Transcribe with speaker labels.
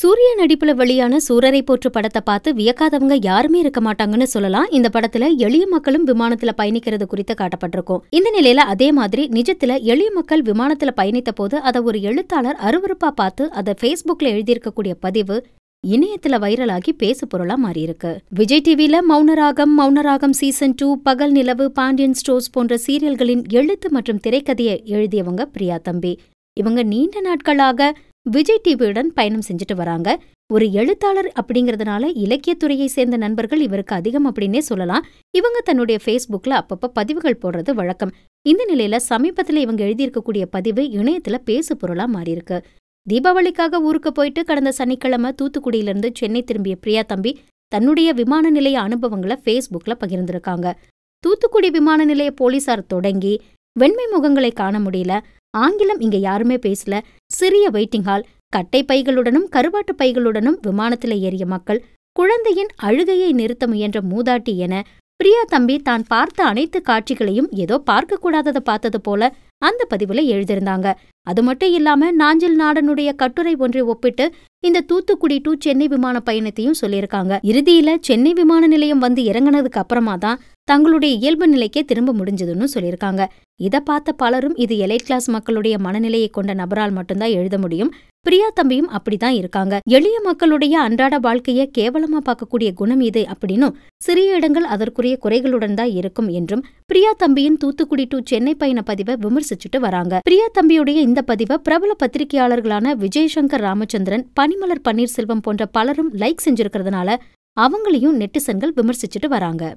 Speaker 1: சூரிய நடிப்புல வெளியான சூரரை போற்று படத்தை பார்த்து வியக்காதவங்க யாருமே இருக்க மாட்டாங்கன்னு சொல்லலாம் இந்த படத்துல எளிய மக்களும் விமானத்துல பயணிக்கிறது குறித்து காட்டப்பட்டிருக்கும் இந்த நிலையில அதே மாதிரி நிஜத்துல எளிய மக்கள் விமானத்துல பயணித்த போது அதை ஒரு எழுத்தாளர் அருவறுப்பா பார்த்து அதை ஃபேஸ்புக்ல எழுதியிருக்கக்கூடிய பதிவு இணையத்துல வைரலாகி பேசு பொருளா மாறியிருக்கு விஜய் டிவில மௌனராகம் மௌனராகம் சீசன் டூ பகல் நிலவு பாண்டியன் ஸ்டோர்ஸ் போன்ற சீரியல்களின் எழுத்து மற்றும் திரைக்கதையை எழுதியவங்க பிரியா தம்பி இவங்க நீண்ட நாட்களாக விஜய் டிவியுடன் பயணம் செஞ்சுட்டு வராங்க ஒரு எழுத்தாளர் அப்படிங்கறதுனால இலக்கியத்துறையை சேர்ந்த நண்பர்கள் இவருக்கு அதிகம் அப்படின்னே சொல்லலாம் இவங்க தன்னுடைய ஃபேஸ்புக்ல அப்பப்ப பதிவுகள் போடுறது வழக்கம் இந்த நிலையில சமீபத்துல இவங்க எழுதியிருக்கக்கூடிய பதிவு இணையத்துல பேசு பொருளா மாறியிருக்கு தீபாவளிக்காக ஊருக்கு போயிட்டு கடந்த சனிக்கிழமை தூத்துக்குடியிலிருந்து சென்னை திரும்பிய பிரியா தம்பி தன்னுடைய விமான நிலைய அனுபவங்களை ஃபேஸ்புக்ல பகிர்ந்திருக்காங்க தூத்துக்குடி விமான நிலைய போலீசார் தொடங்கி வெண்மை முகங்களை காண முடியல ஆங்கிலம் இங்க யாருமே பேசல சிறிய வெயிட்டிங் ஹால் கட்டை பைகளுடனும் கருவாட்டு பைகளுடனும் விமானத்தில் ஏறிய மக்கள் குழந்தையின் அழுகையை நிறுத்த முயன்ற மூதாட்டி என பிரியா தம்பி தான் பார்த்த அனைத்து காட்சிகளையும் ஏதோ பார்க்கக்கூடாததை பார்த்தது போல அந்த பதிவுல எழுதியிருந்தாங்க அது மட்டும் இல்லாம நாஞ்சில் நாடனுடைய கட்டுரை ஒன்றை ஒப்பிட்டு இந்த தூத்துக்குடி டு சென்னை விமான பயணத்தையும் சொல்லியிருக்காங்க இறுதியில சென்னை விமான நிலையம் வந்து இறங்கினதுக்கு அப்புறமா தான் தங்களுடைய இயல்பு நிலைக்கே திரும்ப முடிஞ்சதுன்னு சொல்லியிருக்காங்க இதை பார்த்த பலரும் இது எலைட் கிளாஸ் மக்களுடைய மனநிலையை கொண்ட நபரால் மட்டும்தான் எழுத முடியும் பிரியா தம்பியும் அப்படிதான் இருக்காங்க எளிய மக்களுடைய அன்றாட வாழ்க்கையை கேவலமா பார்க்கக்கூடிய குணம் இது அப்படின்னும் சிறிய இடங்கள் அதற்குரிய குறைகளுடன் தான் இருக்கும் என்றும் பிரியா தம்பியின் தூத்துக்குடி டு சென்னை பயண பதிவை விமர்சிச்சுட்டு வராங்க பிரியா தம்பியுடைய இந்த பதிவை பிரபல பத்திரிகையாளர்களான விஜயசங்கர் ராமச்சந்திரன் பனிமலர் பன்னீர்செல்வம் போன்ற பலரும் லைக் செஞ்சிருக்கிறதுனால அவங்களையும் நெட்டிசன்கள் விமர்சிச்சுட்டு வராங்க